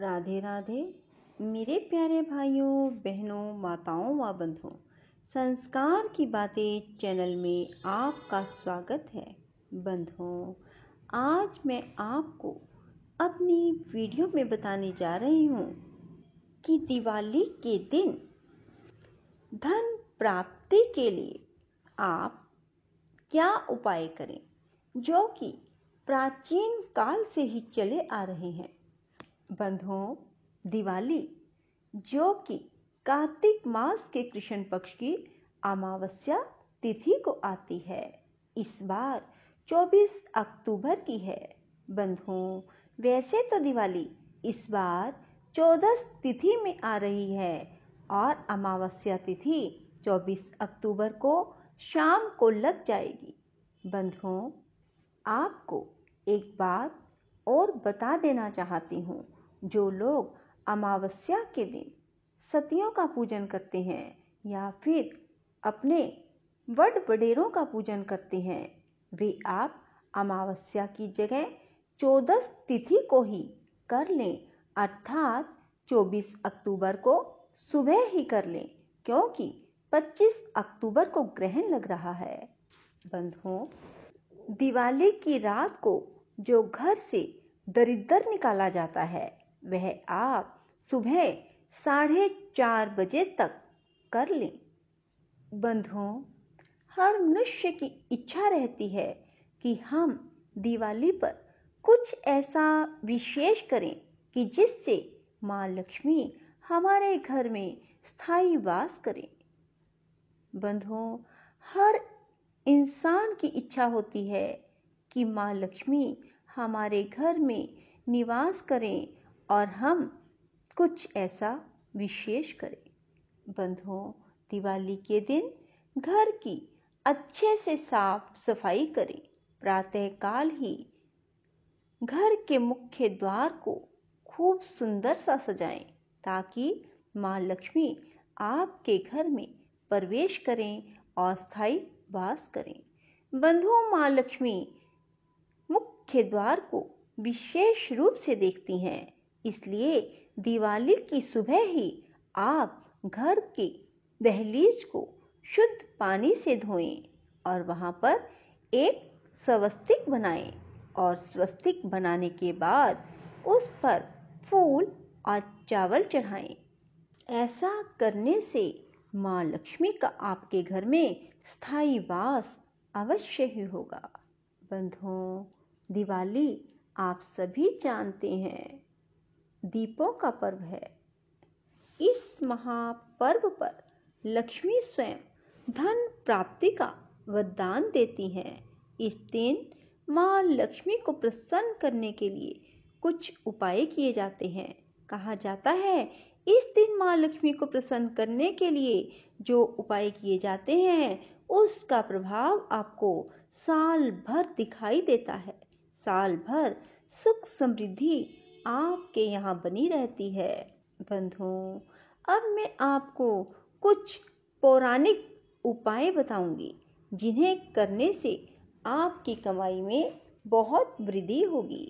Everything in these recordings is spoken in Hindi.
राधे राधे मेरे प्यारे भाइयों बहनों माताओं व बंधुओं संस्कार की बातें चैनल में आपका स्वागत है बंधुओं आज मैं आपको अपनी वीडियो में बताने जा रही हूँ कि दिवाली के दिन धन प्राप्ति के लिए आप क्या उपाय करें जो कि प्राचीन काल से ही चले आ रहे हैं बंधुओं दिवाली जो कि कार्तिक मास के कृष्ण पक्ष की अमावस्या तिथि को आती है इस बार 24 अक्टूबर की है बंधुओं वैसे तो दिवाली इस बार 14 तिथि में आ रही है और अमावस्या तिथि 24 अक्टूबर को शाम को लग जाएगी बंधुओं आपको एक बात और बता देना चाहती हूँ जो लोग अमावस्या के दिन सतियों का पूजन करते हैं या फिर अपने वड बडेरों का पूजन करते हैं वे आप अमावस्या की जगह चौदस तिथि को ही कर लें अर्थात 24 अक्टूबर को सुबह ही कर लें क्योंकि 25 अक्टूबर को ग्रहण लग रहा है बंधुओं दिवाली की रात को जो घर से दरिद्र निकाला जाता है वह आप सुबह साढ़े चार बजे तक कर लें बंधुओं हर मनुष्य की इच्छा रहती है कि हम दिवाली पर कुछ ऐसा विशेष करें कि जिससे माँ लक्ष्मी हमारे घर में स्थायी वास करें बंधुओं हर इंसान की इच्छा होती है कि माँ लक्ष्मी हमारे घर में निवास करें और हम कुछ ऐसा विशेष करें बंधुओं दिवाली के दिन घर की अच्छे से साफ सफाई करें प्रातःकाल ही घर के मुख्य द्वार को खूब सुंदर सा सजाएं ताकि माँ लक्ष्मी आपके घर में प्रवेश करें और स्थायी वास करें बंधुओं माँ लक्ष्मी मुख्य द्वार को विशेष रूप से देखती हैं इसलिए दिवाली की सुबह ही आप घर की दहलीज को शुद्ध पानी से धोएं और वहाँ पर एक स्वस्तिक बनाएं और स्वस्तिक बनाने के बाद उस पर फूल और चावल चढ़ाएं। ऐसा करने से माँ लक्ष्मी का आपके घर में स्थायी वास अवश्य ही होगा बंधुओं दिवाली आप सभी जानते हैं दीपों का पर्व है इस महापर्व पर लक्ष्मी स्वयं धन प्राप्ति का वरदान देती हैं इस दिन माँ लक्ष्मी को प्रसन्न करने के लिए कुछ उपाय किए जाते हैं कहा जाता है इस दिन माँ लक्ष्मी को प्रसन्न करने के लिए जो उपाय किए जाते हैं उसका प्रभाव आपको साल भर दिखाई देता है साल भर सुख समृद्धि आपके यहाँ बनी रहती है बंधुओं अब मैं आपको कुछ पौराणिक उपाय बताऊंगी जिन्हें करने से आपकी कमाई में बहुत वृद्धि होगी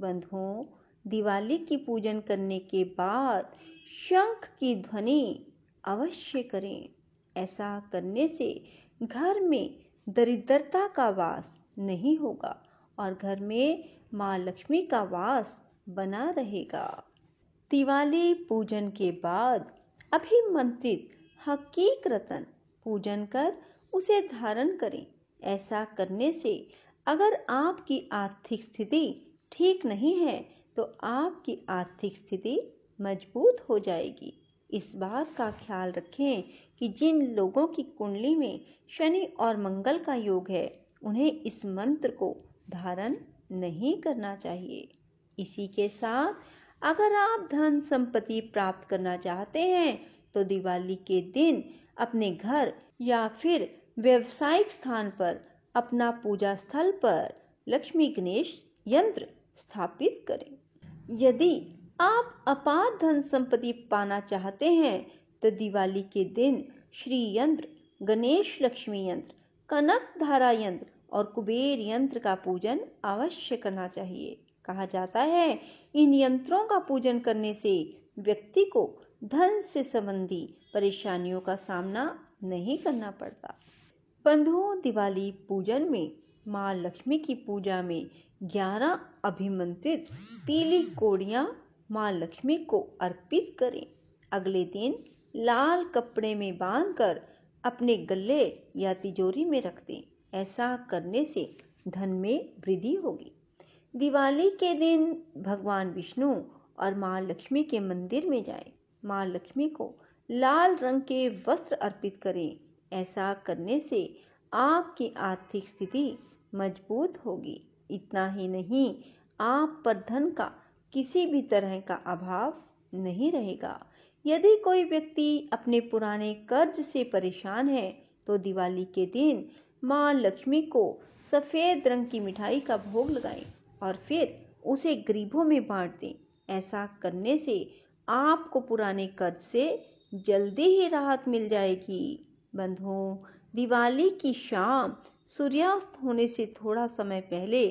बंधुओं दिवाली की पूजन करने के बाद शंख की ध्वनि अवश्य करें ऐसा करने से घर में दरिद्रता का वास नहीं होगा और घर में माँ लक्ष्मी का वास बना रहेगा दिवाली पूजन के बाद अभिमंत्रित हकीक रतन पूजन कर उसे धारण करें ऐसा करने से अगर आपकी आर्थिक स्थिति ठीक नहीं है तो आपकी आर्थिक स्थिति मजबूत हो जाएगी इस बात का ख्याल रखें कि जिन लोगों की कुंडली में शनि और मंगल का योग है उन्हें इस मंत्र को धारण नहीं करना चाहिए इसी के साथ अगर आप धन संपत्ति प्राप्त करना चाहते हैं तो दिवाली के दिन अपने घर या फिर व्यवसायिक स्थान पर अपना पूजा स्थल पर लक्ष्मी गणेश यंत्र स्थापित करें यदि आप अपार धन संपत्ति पाना चाहते हैं तो दिवाली के दिन श्री यंत्र गणेश लक्ष्मी यंत्र कनक धारा यंत्र और कुबेर यंत्र का पूजन अवश्य करना चाहिए कहा जाता है इन यंत्रों का पूजन करने से व्यक्ति को धन से संबंधी परेशानियों का सामना नहीं करना पड़ता बंधुओं दिवाली पूजन में माँ लक्ष्मी की पूजा में ग्यारह अभिमंत्रित पीली कोड़ियाँ माँ लक्ष्मी को अर्पित करें अगले दिन लाल कपड़े में बांधकर अपने गले या तिजोरी में रख दें ऐसा करने से धन में वृद्धि होगी दिवाली के दिन भगवान विष्णु और माँ लक्ष्मी के मंदिर में जाएं। माँ लक्ष्मी को लाल रंग के वस्त्र अर्पित करें ऐसा करने से आपकी आर्थिक स्थिति मजबूत होगी इतना ही नहीं आप पर धन का किसी भी तरह का अभाव नहीं रहेगा यदि कोई व्यक्ति अपने पुराने कर्ज से परेशान है तो दिवाली के दिन माँ लक्ष्मी को सफ़ेद रंग की मिठाई का भोग लगाएं और फिर उसे गरीबों में बांट दें ऐसा करने से आपको पुराने कर्ज से जल्दी ही राहत मिल जाएगी बंधुओं दिवाली की शाम सूर्यास्त होने से थोड़ा समय पहले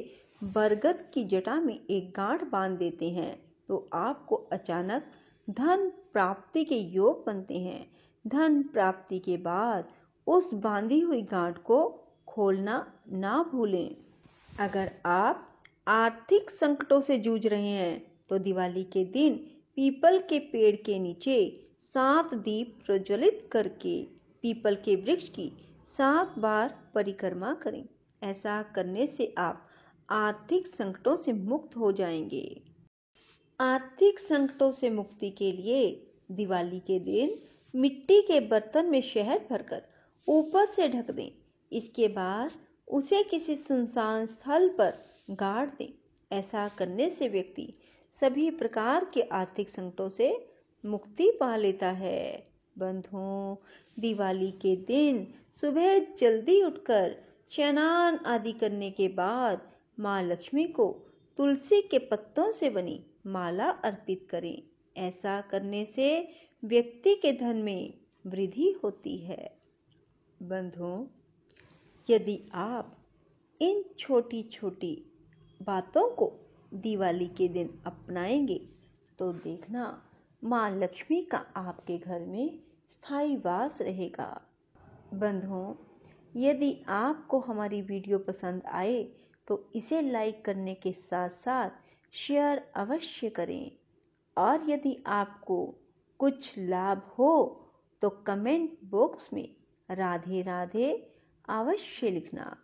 बरगद की जटा में एक गांठ बांध देते हैं तो आपको अचानक धन प्राप्ति के योग बनते हैं धन प्राप्ति के बाद उस बांधी हुई गांठ को खोलना ना भूलें अगर आप आर्थिक संकटों से जूझ रहे हैं तो दिवाली के दिन पीपल के पेड़ के नीचे सात दीप प्रज्वलित करके पीपल के वृक्ष की सात बार परिक्रमा करें ऐसा करने से आप आर्थिक संकटों से मुक्त हो जाएंगे आर्थिक संकटों से मुक्ति के लिए दिवाली के दिन मिट्टी के बर्तन में शहद भरकर ऊपर से ढक दें इसके बाद उसे किसी सुनसान स्थल पर गाड़ दें ऐसा करने से व्यक्ति सभी प्रकार के आर्थिक संकटों से मुक्ति पा लेता है बंधुओं दिवाली के दिन सुबह जल्दी उठकर स्नान आदि करने के बाद माँ लक्ष्मी को तुलसी के पत्तों से बनी माला अर्पित करें ऐसा करने से व्यक्ति के धन में वृद्धि होती है बंधुओं यदि आप इन छोटी छोटी बातों को दिवाली के दिन अपनाएंगे तो देखना माँ लक्ष्मी का आपके घर में स्थायी वास रहेगा बंधुओं यदि आपको हमारी वीडियो पसंद आए तो इसे लाइक करने के साथ साथ शेयर अवश्य करें और यदि आपको कुछ लाभ हो तो कमेंट बॉक्स में राधे राधे अवश्य लिखना